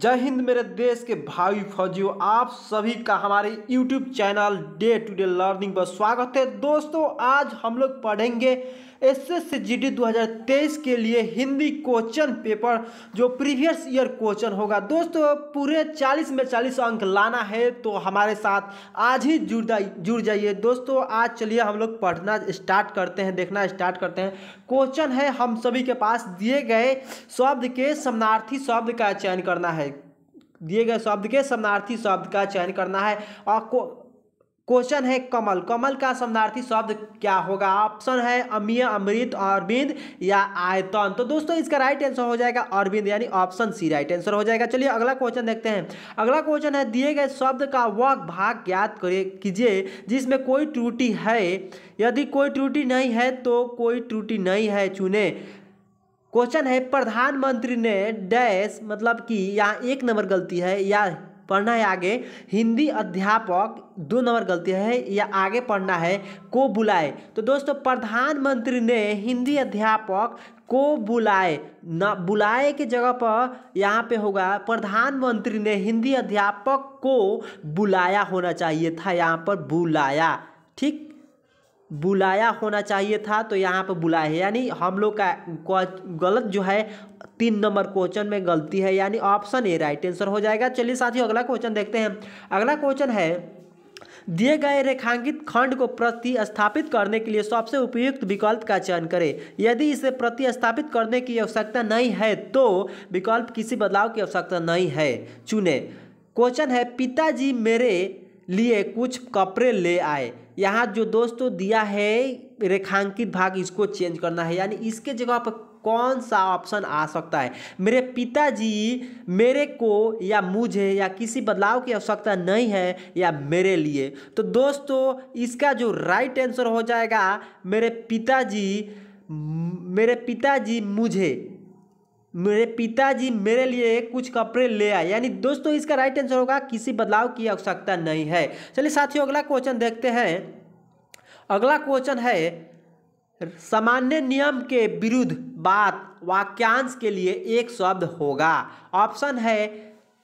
जय हिंद मेरे देश के भावी फौजियों आप सभी का हमारे YouTube channel day to day learning पर स्वागत है दोस्तों आज हम लोग पढ़ेंगे एस एस जी डी दो हज़ार तेईस के लिए हिंदी क्वेश्चन पेपर जो प्रीवियस ईयर क्वेश्चन होगा दोस्तों पूरे चालीस में चालीस अंक लाना है तो हमारे साथ आज ही जुड़ जुड़ जाइए दोस्तों आज चलिए हम लोग पढ़ना स्टार्ट करते हैं देखना स्टार्ट करते हैं क्वेश्चन है हम सभी के पास दिए गए शब्द के समनार्थी शब्द का चयन करना है दिए गए शब्द के समनार्थी शब्द का चयन करना है और क्वेश्चन है कमल कमल का समानार्थी शब्द क्या होगा ऑप्शन है अमीय अमृत अरविंद या आयतन तो दोस्तों इसका राइट आंसर हो जाएगा अरविंद यानी ऑप्शन सी राइट आंसर हो जाएगा चलिए अगला क्वेश्चन देखते हैं अगला क्वेश्चन है दिए गए शब्द का वह भाग ज्ञात कीजिए जिसमें कोई त्रुटि है यदि कोई त्रुटि नहीं है तो कोई त्रुटि नहीं है चुने क्वेश्चन है प्रधानमंत्री ने डैश मतलब कि यहाँ एक नंबर गलती है या पढ़ना है आगे हिंदी अध्यापक दो नंबर गलती है या आगे पढ़ना है को बुलाए तो दोस्तों प्रधानमंत्री ने हिंदी अध्यापक को बुलाए ना बुलाए के जगह पर यहाँ पे होगा प्रधानमंत्री ने हिंदी अध्यापक को बुलाया होना चाहिए था यहाँ पर बुलाया ठीक बुलाया होना चाहिए था तो यहाँ पर बुलाया है यानी हम लोग का गलत जो है तीन नंबर क्वेश्चन में गलती है यानी ऑप्शन ए राइट आंसर हो जाएगा चलिए साथियों अगला क्वेश्चन देखते हैं अगला क्वेश्चन है दिए गए रेखांकित खंड को प्रतिस्थापित करने के लिए सबसे उपयुक्त विकल्प का चयन करें यदि इसे प्रतिस्थापित करने की आवश्यकता नहीं है तो विकल्प किसी बदलाव की आवश्यकता नहीं है चुने क्वेश्चन है पिताजी मेरे लिए कुछ कपड़े ले आए यहाँ जो दोस्तों दिया है रेखांकित भाग इसको चेंज करना है यानी इसके जगह पर कौन सा ऑप्शन आ सकता है मेरे पिताजी मेरे को या मुझे या किसी बदलाव की आवश्यकता नहीं है या मेरे लिए तो दोस्तों इसका जो राइट आंसर हो जाएगा मेरे पिताजी मेरे पिताजी मुझे मेरे पिताजी मेरे लिए कुछ कपड़े ले आए यानी दोस्तों इसका राइट आंसर होगा किसी बदलाव की आवश्यकता नहीं है चलिए साथियों अगला क्वेश्चन देखते हैं अगला क्वेश्चन है सामान्य नियम के विरुद्ध बात वाक्यांश के लिए एक शब्द होगा ऑप्शन है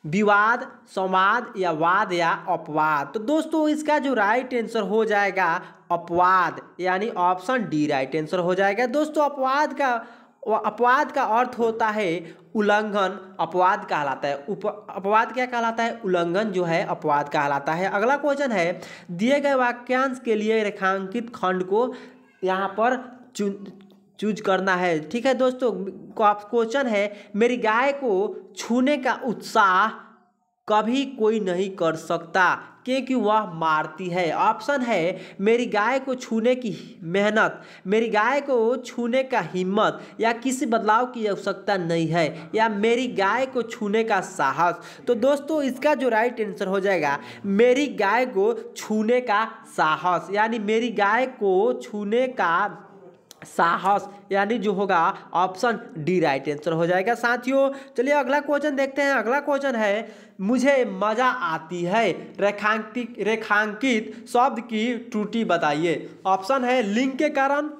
विवाद संवाद या वाद या अपवाद तो दोस्तों इसका जो राइट आंसर हो जाएगा अपवाद यानी ऑप्शन डी राइट आंसर हो जाएगा दोस्तों अपवाद का अपवाद का अर्थ होता है उल्लंघन अपवाद कहलाता है उप अपवाद क्या कहलाता है उल्लंघन जो है अपवाद कहलाता है अगला क्वेश्चन है दिए गए वाक्यांश के लिए रेखांकित खंड को यहाँ पर चूज करना है ठीक है दोस्तों क्वेश्चन है मेरी गाय को छूने का उत्साह कभी कोई नहीं कर सकता क्योंकि वह मारती है ऑप्शन है मेरी गाय को छूने की मेहनत मेरी गाय को छूने का हिम्मत या किसी बदलाव की आवश्यकता नहीं है या मेरी गाय को छूने का साहस तो दोस्तों इसका जो राइट आंसर हो जाएगा मेरी गाय को छूने का साहस यानी मेरी गाय को छूने का साहस यानी जो होगा ऑप्शन डी राइट आंसर हो जाएगा साथियों चलिए अगला क्वेश्चन देखते हैं अगला क्वेश्चन है मुझे मज़ा आती है रेखांकित रेखांकित शब्द की त्रुटि बताइए ऑप्शन है लिंग के कारण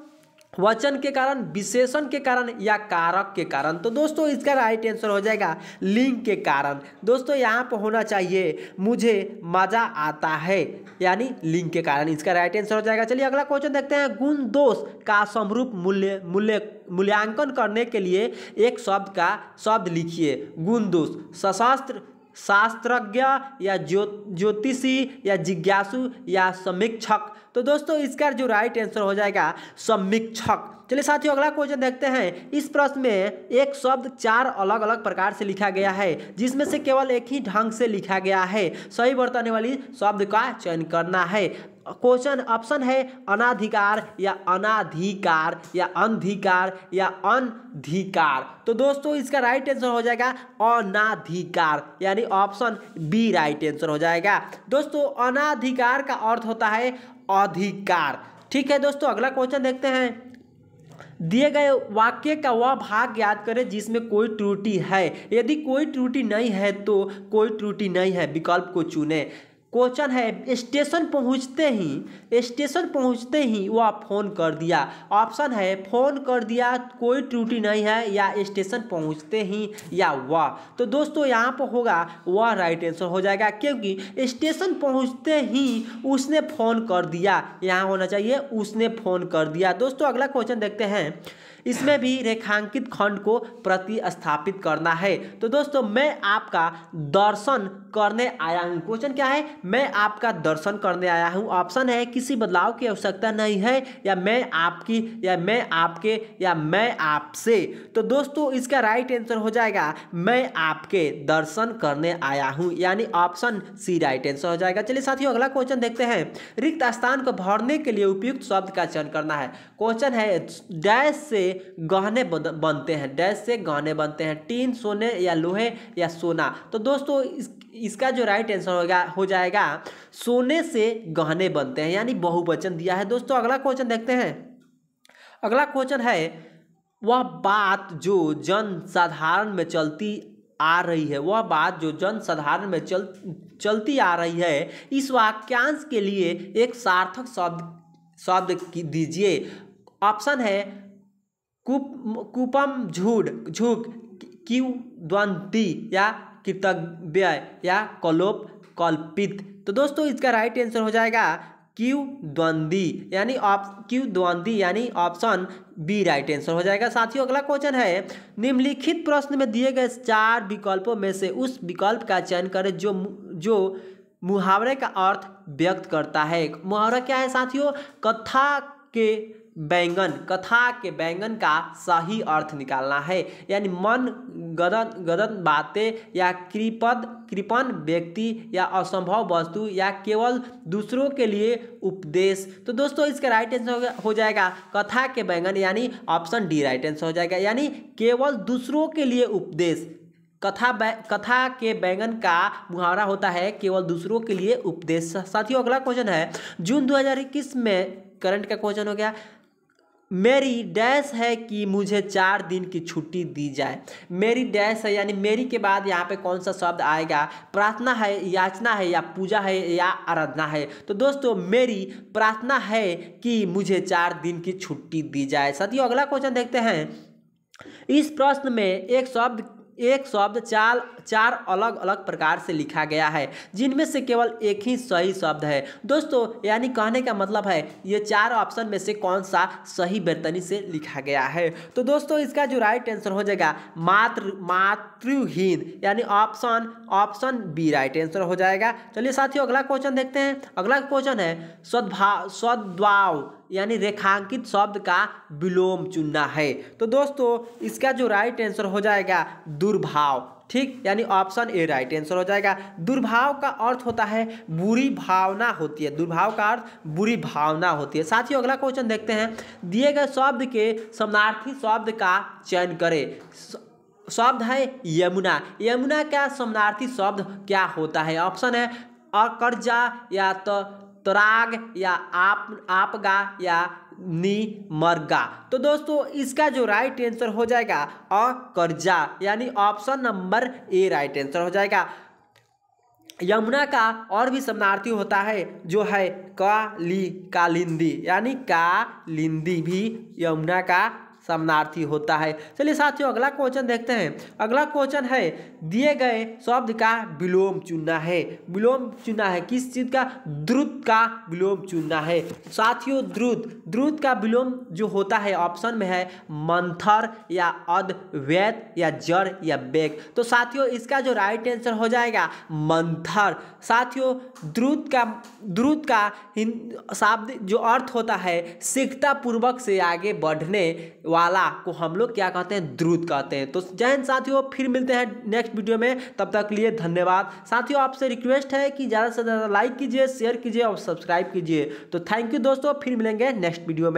वचन के कारण विशेषण के कारण या कारक के कारण तो दोस्तों इसका राइट आंसर हो जाएगा लिंग के कारण दोस्तों यहाँ पर होना चाहिए मुझे मज़ा आता है यानी लिंग के कारण इसका राइट आंसर हो जाएगा चलिए अगला क्वेश्चन देखते हैं गुण दोष का समरूप मूल्य मूल्य मूल्यांकन करने के लिए एक शब्द का शब्द लिखिए गुण दोष सशस्त्र शास्त्रज्ञ या ज्यो ज्योतिषी या जिज्ञासु या समीक्षक तो दोस्तों इसका जो राइट आंसर हो जाएगा समीक्षक चलिए साथियों अगला क्वेश्चन देखते हैं इस प्रश्न में एक शब्द चार अलग अलग प्रकार से लिखा गया है जिसमें से केवल एक ही ढंग से लिखा गया है सही बरताने वाली शब्द का चयन करना है क्वेश्चन ऑप्शन है अनाधिकार या अनाधिकार या अंधिकार या अनधिकार तो दोस्तों इसका राइट आंसर हो जाएगा अनाधिकार यानी ऑप्शन बी राइट आंसर हो जाएगा दोस्तों अनाधिकार का अर्थ होता है अधिकार ठीक है दोस्तों अगला क्वेश्चन देखते हैं दिए गए वाक्य का वह वा भाग याद करें जिसमें कोई त्रुटि है यदि कोई त्रुटि नहीं है तो कोई त्रुटि नहीं है विकल्प को चुने क्वेश्चन है स्टेशन पहुंचते ही स्टेशन पहुंचते ही वह फ़ोन कर दिया ऑप्शन है फ़ोन कर दिया कोई त्रुटि नहीं है या स्टेशन पहुंचते ही या वह तो दोस्तों यहाँ पर होगा वह राइट आंसर हो जाएगा क्योंकि स्टेशन पहुंचते ही उसने फ़ोन कर दिया यहाँ होना चाहिए उसने फ़ोन कर दिया दोस्तों अगला क्वेश्चन देखते हैं इसमें भी रेखांकित खंड को प्रतिस्थापित करना है तो दोस्तों मैं आपका दर्शन करने आया हूँ क्वेश्चन क्या है मैं आपका दर्शन करने आया हूँ ऑप्शन है किसी बदलाव की आवश्यकता नहीं है या मैं आपकी या मैं आपके या मैं आपसे तो दोस्तों इसका राइट आंसर हो जाएगा मैं आपके दर्शन करने आया हूँ यानी ऑप्शन सी राइट आंसर हो जाएगा चलिए साथियों अगला क्वेश्चन देखते हैं रिक्त स्थान को भरने के लिए उपयुक्त शब्द का चयन करना है क्वेश्चन है डैश से गहने बनते हैं डैश से गहने बनते हैं टीन सोने या लोहे या सोना तो दोस्तों इस, इसका जो राइट आंसर होगा हो जाएगा सोने से गहने बनते हैं यानी बहुवचन दिया है दोस्तों अगला क्वेश्चन देखते हैं अगला क्वेश्चन है वह बात जो जन साधारण में चलती आ रही है वह बात जो जन साधारण में चल चलती आ रही है इस वाक्यांश के लिए एक सार्थक शब्द शब्द दीजिए ऑप्शन है कुप कुपम झूड झुक क्यू द्वंती या कृतज्ञ या कलोप कल्पित तो दोस्तों इसका राइट आंसर हो जाएगा क्यू द्वंदी यानी ऑप क्यू द्वंदी यानी ऑप्शन बी राइट आंसर हो जाएगा साथियों अगला क्वेश्चन है निम्नलिखित प्रश्न में दिए गए चार विकल्पों में से उस विकल्प का चयन करें जो जो मुहावरे का अर्थ व्यक्त करता है मुहावरा क्या है साथियों कथा के बैंगन कथा के बैंगन का सही अर्थ निकालना है यानी मन गदन गदन बातें या कृपद कृपन व्यक्ति या असंभव वस्तु या केवल दूसरों के लिए उपदेश तो दोस्तों इसका राइट आंसर हो जाएगा कथा के बैंगन यानी ऑप्शन डी राइट आंसर हो जाएगा यानी केवल दूसरों के लिए उपदेश कथा कथा के बैंगन का मुहावरा होता है केवल दूसरों के लिए उपदेश साथियों अगला क्वेश्चन है जून 2021 में करंट का क्वेश्चन हो गया मेरी डैश है कि मुझे चार दिन की छुट्टी दी जाए मेरी डैश है यानी मेरी के बाद यहाँ पे कौन सा शब्द आएगा प्रार्थना है याचना है या पूजा है या आराधना है तो दोस्तों मेरी प्रार्थना है कि मुझे चार दिन की छुट्टी दी जाए साथियों अगला क्वेश्चन देखते हैं इस प्रश्न में एक शब्द एक शब्द चाल चार अलग अलग प्रकार से लिखा गया है जिनमें से केवल एक ही सही शब्द है दोस्तों यानी कहने का मतलब है ये चार ऑप्शन में से कौन सा सही बेतनी से लिखा गया है तो दोस्तों इसका जो राइट आंसर हो जाएगा मातृ मातृहीन यानी option option B right answer हो जाएगा चलिए साथियों अगला क्वेश्चन देखते हैं अगला क्वेश्चन है सद्भाव सद्भाव यानी रेखांकित शब्द का विलोम चुनना है तो दोस्तों इसका जो राइट आंसर हो जाएगा दुर्भाव ठीक यानी ऑप्शन ए राइट आंसर हो जाएगा दुर्भाव का अर्थ होता है बुरी भावना होती है दुर्भाव का अर्थ बुरी भावना होती है साथ ही अगला क्वेश्चन देखते हैं दिए गए शब्द के समानार्थी शब्द का चयन करें शब्द है यमुना यमुना का समानार्थी शब्द क्या होता है ऑप्शन है अकर्जा या तो तराग या आप आपगा या नी तो दोस्तों इसका जो राइट आंसर हो जाएगा अ कर्जा यानी option number A right answer हो जाएगा यमुना का और भी शब्दार्थी होता है जो है काली कालिंदी यानी कालिंदी भी यमुना का समानार्थी होता है चलिए साथियों अगला क्वेश्चन देखते हैं अगला क्वेश्चन है दिए गए शब्द का विलोम चुनना है विलोम चुनना है किस चीज़ का द्रुत का विलोम चुनना है साथियों द्रुत द्रुत का विलोम जो होता है ऑप्शन में है मंथर या अद्वैत या जड़ या बेग तो साथियों इसका जो राइट आंसर हो जाएगा मंथर साथियों द्रुत का द्रुत का हिंद शाब्द जो अर्थ होता है शीघ्रतापूर्वक से आगे बढ़ने वाला को हम लोग क्या कहते हैं द्रुत कहते हैं तो जय हिंद साथियों फिर मिलते हैं नेक्स्ट वीडियो में तब तक लिए धन्यवाद साथियों आपसे रिक्वेस्ट है कि ज़्यादा से ज़्यादा लाइक कीजिए शेयर कीजिए और सब्सक्राइब कीजिए तो थैंक यू दोस्तों फिर मिलेंगे नेक्स्ट वीडियो में